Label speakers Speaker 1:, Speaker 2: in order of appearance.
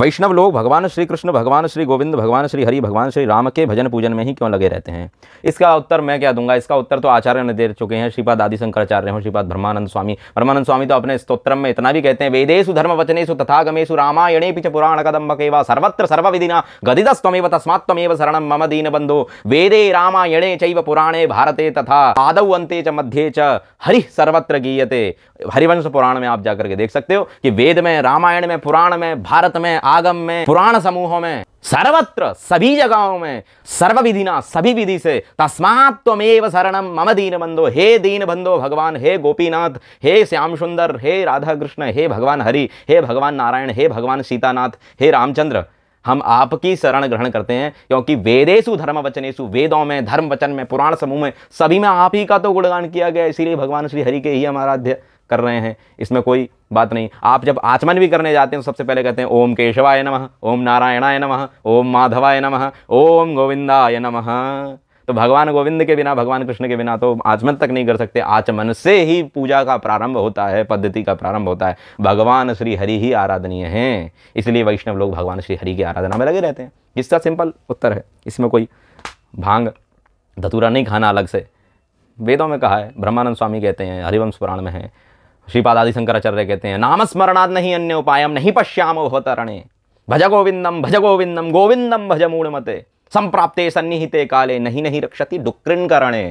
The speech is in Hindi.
Speaker 1: वैष्णव लोग भगवान श्री कृष्ण भगवान श्री गोविंद भगवान श्री हरि भगवान श्री राम के भजन पूजन में ही क्यों लगे रहते हैं इसका उत्तर मैं क्या दूंगा इसका उत्तर तो आचार्य ने दे चुके हैं श्रीपाद आदि शंकराचार्य हों श्रीपाद ब्रह्मानंद स्वामी ब्रह्मानंद स्वामी तो अपने स्तोत्रम में इतना भी कहते हैं वेदेशु धर्म वचनेशु गमेशु रामायणे पिछ पुराण कदम सर्वत्र सर्वविदिना गदिदस्तमेव तस्मात्मेव शरण मम दीन बंधो वेदे रामायणे चैव पुराणे भारते तथा आदौ अंते च मध्ये च हरि सर्वत्र गीयते हरिवंश पुराण में आप जाकर के देख सकते हो कि वेद में रामायण में पुराण में भारत में आगम में पुराण समूहों में सर्वत्र सभी जगहों में सर्व विधिना सभी विधि से तस्मात्मेव शरण शरणम मम दीन बंधो हे दीन बंधो भगवान हे गोपीनाथ हे श्याम सुंदर हे राधा कृष्ण हे भगवान हरि हे भगवान नारायण हे भगवान सीतानाथ हे रामचंद्र हम आपकी शरण ग्रहण करते हैं क्योंकि वेदेशु धर्म वचनेशु वेदों में धर्म वचन में पुराण समूह में सभी में आप ही का तो गुणगान किया गया इसीलिए भगवान श्री हरि के ही हमारा अध्यय कर रहे हैं इसमें कोई बात नहीं आप जब आचमन भी करने जाते हैं तो सबसे पहले कहते हैं ओम केशवाय नम ओम नारायणाय नम ओम माधवाय नम ओम गोविंदाय नम तो भगवान गोविंद के बिना भगवान कृष्ण के बिना तो आचमन तक नहीं कर सकते आचमन से ही पूजा का प्रारंभ होता है पद्धति का प्रारंभ होता है भगवान श्री हरि ही आराधनीय हैं इसलिए वैष्णव लोग भगवान श्री हरि की आराधना में लगे रहते हैं इसका सिंपल उत्तर है इसमें कोई भांग धतूरा नहीं खाना अलग से वेदों में कहा है ब्रह्मानंद स्वामी कहते हैं हरिवंश पुराण में है श्रीपाद आदि शंकराचार्य कहते हैं नामस्मरणाद नहीं अन्य उपाय नहीं पश्याम भवतरणे भज गोविंदम भज गोविंदम गोविंदम भज मते संप्राप्ते सन्निहिते काले नहीं नहीं रक्षति डुक्रिन करणे